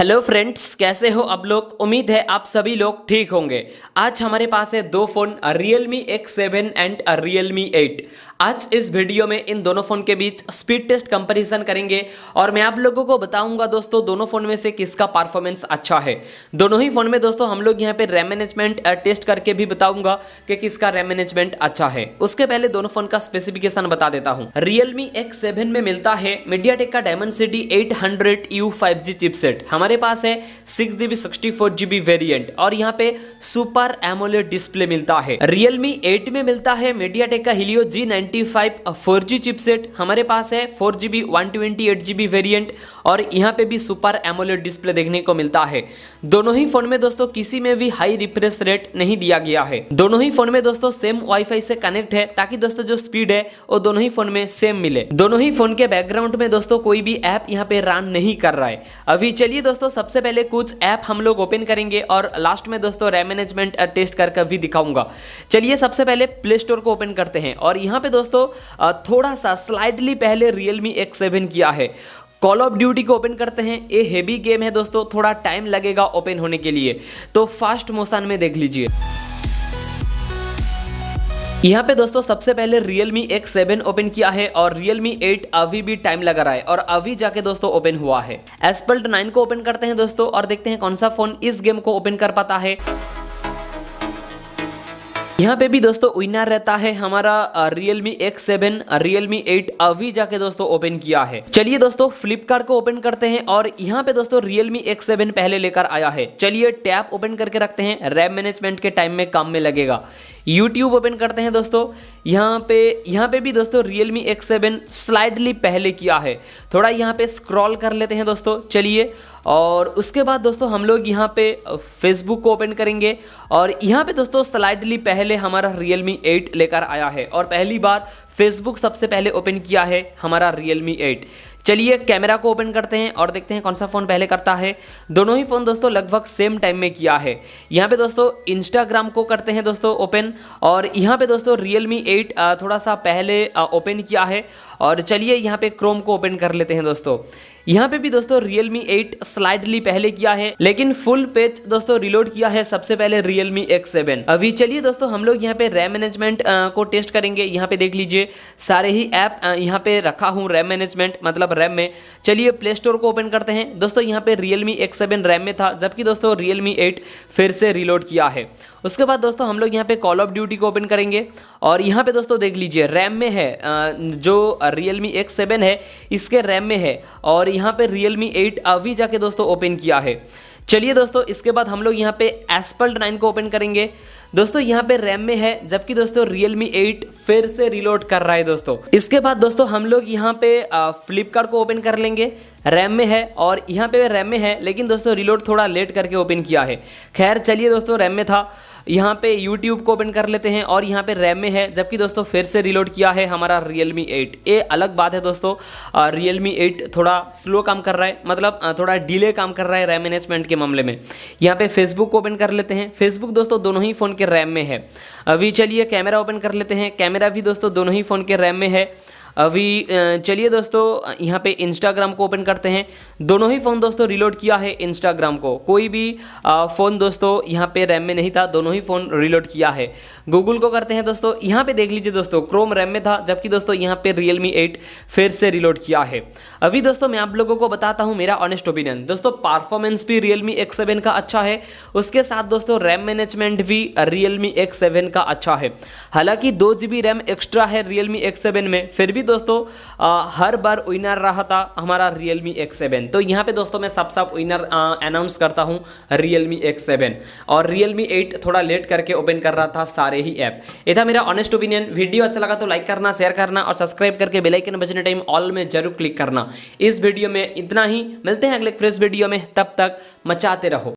hello friends कैसे हो अब लोग उम्मीद है आप सभी लोग ठीक होंगे आज हमारे पास है दो phone Realme X seven and Realme eight आज इस वीडियो में इन दोनों फ़ोन के बीच स्पीड टेस्ट कंपैरिजन करेंगे और मैं आप लोगों को बताऊंगा दोस्तों दोनों फ़ोन में से किसका परफॉर्मेंस अच्छा है दोनों ही फ़ोन में दोस्तों हम लोग यहाँ पे रैम मैनेजमेंट टेस्ट करके भी बताऊंगा कि किसका रैम मैनेजमेंट अच्छा है उसके पहले दोनों फ़ोन का स्पेसिफिकेशन बता देता हूँ रियलमी एक्स सेवन में मिलता है मीडिया टेक का Dimensity eight hundred U five G chipset हमारे पास है six GB sixty four GB variant और यहाँ पे सुपर एमोलेट डिस्प्ले मिलता है रियलमी एट में मिलता है मीडिया टेक का Helio G nine five four G chipset हमारे पास है four G B one twenty eight G variant और यहाँ पे भी सुपर एमोलेट डिस्प्ले देखने को मिलता है दोनों ही फोन में दोस्तों किसी में भी हाई रिफ्रेश रेट नहीं दिया गया है दोनों ही फोन में दोस्तों सेम वाईफाई से कनेक्ट है ताकि दोस्तों जो स्पीड है वो दोनों ही फोन में सेम मिले दोनों ही फोन के बैकग्राउंड में दोस्तों कोई भी ऐप यहाँ पे रन नहीं कर रहा है अभी चलिए दोस्तों सबसे पहले कुछ ऐप हम लोग ओपन करेंगे और लास्ट में दोस्तों रैम मैनेजमेंट टेस्ट करके भी दिखाऊंगा चलिए सबसे पहले प्ले स्टोर को ओपन करते हैं और यहाँ पे दोस्तों थोड़ा सा स्लाइडली पहले रियलमी एक्स किया है कॉल ऑफ ड्यूटी को ओपन करते हैं ये हेवी गेम है दोस्तों थोड़ा टाइम लगेगा ओपन होने के लिए तो फास्ट मोशन में देख लीजिए यहाँ पे दोस्तों सबसे पहले Realme X7 ओपन किया है और Realme 8 अभी भी टाइम लगा रहा है और अभी जाके दोस्तों ओपन हुआ है एसपल्ट 9 को ओपन करते हैं दोस्तों और देखते हैं कौन सा फोन इस गेम को ओपन कर पाता है यहाँ पे भी दोस्तों विनर रहता है हमारा Realme X seven Realme eight अभी जाके दोस्तों ओपन किया है चलिए दोस्तों फ्लिपकार्ट को ओपन करते हैं और यहाँ पे दोस्तों रियल मी एक्स सेवन पहले लेकर आया है चलिए टैप ओपन करके रखते हैं रैम मैनेजमेंट के टाइम में काम में लगेगा यूट्यूब ओपन करते हैं दोस्तों यहाँ पे यहाँ पे भी दोस्तों Realme X seven slightly पहले किया है थोड़ा यहाँ पे स्क्रॉल कर लेते हैं दोस्तों चलिए और उसके बाद दोस्तों हम लोग यहाँ पे फेसबुक को ओपन करेंगे और यहाँ पे दोस्तों स्लाइडली पहले हमारा रियल मी एट लेकर आया है और पहली बार फेसबुक सबसे पहले ओपन किया है हमारा रियलमी एट चलिए कैमरा को ओपन करते हैं और देखते हैं कौन सा फ़ोन पहले करता है दोनों ही फ़ोन दोस्तों लगभग सेम टाइम में किया है यहाँ पे दोस्तों इंस्टाग्राम को करते हैं दोस्तों ओपन और यहाँ पे दोस्तों रियलमी एट थोड़ा सा पहले ओपन किया है और चलिए यहाँ पे क्रोम को ओपन कर लेते हैं दोस्तों यहाँ पे भी दोस्तों Realme 8 स्लाइडली पहले किया है लेकिन फुल पेज दोस्तों रिलोड किया है सबसे पहले Realme X7 अभी चलिए दोस्तों हम लोग यहाँ पे रैम मैनेजमेंट को टेस्ट करेंगे यहाँ पे देख लीजिए सारे ही ऐप यहाँ पे रखा हूँ रैम मैनेजमेंट मतलब रैम में चलिए प्ले स्टोर को ओपन करते हैं दोस्तों यहाँ पे एक्स सेवन रैम में था जबकि दोस्तों रियलमी एट फिर से रिलोड किया है उसके बाद दोस्तों हम लोग यहाँ पे कॉल ऑफ ड्यूटी को ओपन करेंगे और यहाँ पे दोस्तों देख लीजिए रैम में है जो रियल मी एक्स सेवन है इसके रैम में है और यहाँ पे रियल मी एट अभी जाके दोस्तों ओपन किया है चलिए दोस्तों इसके बाद हम लोग यहाँ पे एसपल्ट नाइन को ओपन करेंगे दोस्तों यहाँ पे रैम में है जबकि दोस्तों मी एट फिर से रिलोड कर रहा है दोस्तों इसके बाद दोस्तों हम लोग यहाँ पे फ्लिपकार्ट को ओपन कर लेंगे रैम में है और यहाँ पे रैम में है लेकिन दोस्तों रिलोड थोड़ा लेट करके ओपन किया है खैर चलिए दोस्तों रैम में था यहाँ पे यूट्यूब को ओपन कर लेते हैं और यहाँ पे रैम में है जबकि दोस्तों फिर से रिलोड किया है हमारा रियलमी एट ये अलग बात है दोस्तों Realme एट थोड़ा स्लो काम कर रहा है मतलब थोड़ा डिले काम कर रहा है रैम मैनेजमेंट के मामले में यहाँ पे फेसबुक को ओपन कर लेते हैं फेसबुक दोस्तों दोनों ही फ़ोन के रैम में है अभी चलिए कैमरा ओपन कर लेते हैं कैमरा भी दोस्तों दोनों ही फ़ोन के रैम में है अभी चलिए दोस्तों यहाँ पे इंस्टाग्राम को ओपन करते हैं दोनों ही फ़ोन दोस्तों रिलोड किया है इंस्टाग्राम को कोई भी फ़ोन दोस्तों यहाँ पे रैम में नहीं था दोनों ही फ़ोन रिलोड किया है गूगल को करते हैं दोस्तों यहाँ पे देख लीजिए दोस्तों क्रोम रैम में था जबकि दोस्तों यहाँ पे रियल एट फिर से रिलोड किया है अभी दोस्तों मैं आप लोगों को बताता हूँ मेरा ऑनेस्ट ओपिनियन दोस्तों परफॉर्मेंस भी रियलमी एक्स सेवन का अच्छा है उसके साथ दोस्तों रैम मैनेजमेंट भी रियल एक्स सेवन का अच्छा है हालांकि दो जी बी रैम एक्स्ट्रा है रियल एक्स सेवन में फिर भी भी दोस्तों आ, हर बार विनर रहा था हमारा रियल मी एक्स सेवन तो यहाँ पे दोस्तों मैं सब सब विनर अनाउंस करता हूँ रियल मी एक्स सेवन और रियल मी एट थोड़ा लेट करके ओपन कर रहा था सारे ही ऐप ये था मेरा ऑनेस्ट ओपिनियन वीडियो अच्छा लगा तो लाइक करना शेयर करना और सब्सक्राइब करके बेलाइकन बजने टाइम ऑल में जरूर क्लिक करना इस वीडियो में इतना ही मिलते हैं अगले फ्रेश वीडियो में तब तक मचाते रहो